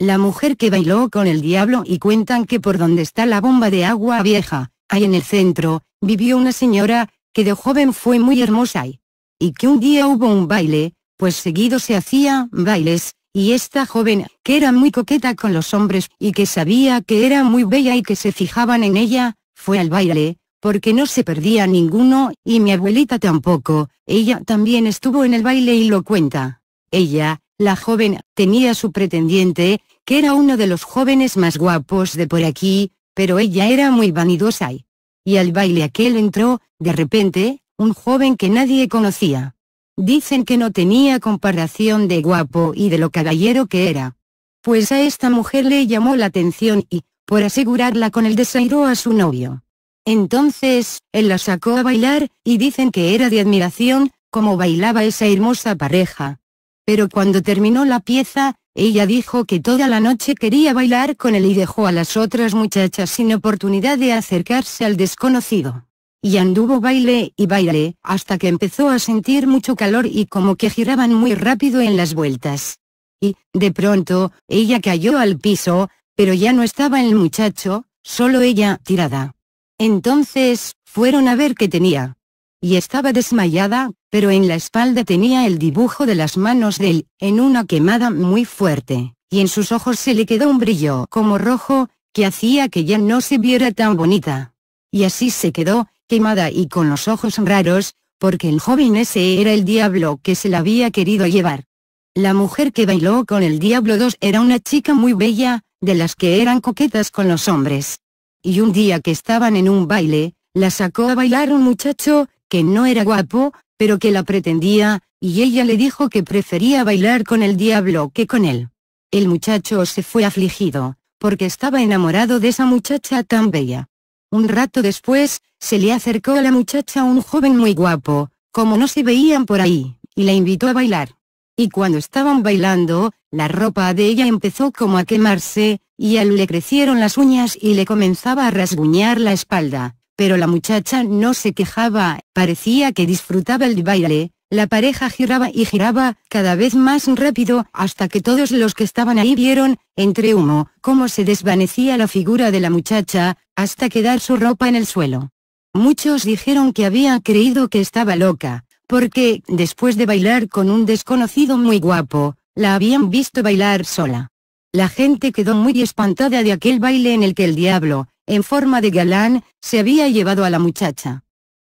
La mujer que bailó con el diablo y cuentan que por donde está la bomba de agua vieja, ahí en el centro, vivió una señora, que de joven fue muy hermosa y, y que un día hubo un baile, pues seguido se hacía bailes, y esta joven, que era muy coqueta con los hombres y que sabía que era muy bella y que se fijaban en ella, fue al baile, porque no se perdía ninguno, y mi abuelita tampoco, ella también estuvo en el baile y lo cuenta. Ella, la joven, tenía su pretendiente, que era uno de los jóvenes más guapos de por aquí, pero ella era muy vanidosa y, al baile aquel entró, de repente, un joven que nadie conocía. Dicen que no tenía comparación de guapo y de lo caballero que era. Pues a esta mujer le llamó la atención y, por asegurarla con el desairó a su novio. Entonces, él la sacó a bailar, y dicen que era de admiración, como bailaba esa hermosa pareja. Pero cuando terminó la pieza, ella dijo que toda la noche quería bailar con él y dejó a las otras muchachas sin oportunidad de acercarse al desconocido. Y anduvo baile y baile, hasta que empezó a sentir mucho calor y como que giraban muy rápido en las vueltas. Y, de pronto, ella cayó al piso, pero ya no estaba el muchacho, solo ella tirada. Entonces, fueron a ver qué tenía y estaba desmayada, pero en la espalda tenía el dibujo de las manos de él, en una quemada muy fuerte, y en sus ojos se le quedó un brillo como rojo, que hacía que ya no se viera tan bonita. Y así se quedó, quemada y con los ojos raros, porque el joven ese era el diablo que se la había querido llevar. La mujer que bailó con el Diablo 2 era una chica muy bella, de las que eran coquetas con los hombres. Y un día que estaban en un baile, la sacó a bailar un muchacho, que no era guapo, pero que la pretendía, y ella le dijo que prefería bailar con el diablo que con él. El muchacho se fue afligido, porque estaba enamorado de esa muchacha tan bella. Un rato después, se le acercó a la muchacha un joven muy guapo, como no se veían por ahí, y la invitó a bailar. Y cuando estaban bailando, la ropa de ella empezó como a quemarse, y a él le crecieron las uñas y le comenzaba a rasguñar la espalda, pero la muchacha no se quejaba, parecía que disfrutaba el baile, la pareja giraba y giraba, cada vez más rápido, hasta que todos los que estaban ahí vieron, entre humo, cómo se desvanecía la figura de la muchacha, hasta quedar su ropa en el suelo. Muchos dijeron que había creído que estaba loca, porque, después de bailar con un desconocido muy guapo, la habían visto bailar sola. La gente quedó muy espantada de aquel baile en el que el diablo, en forma de galán, se había llevado a la muchacha.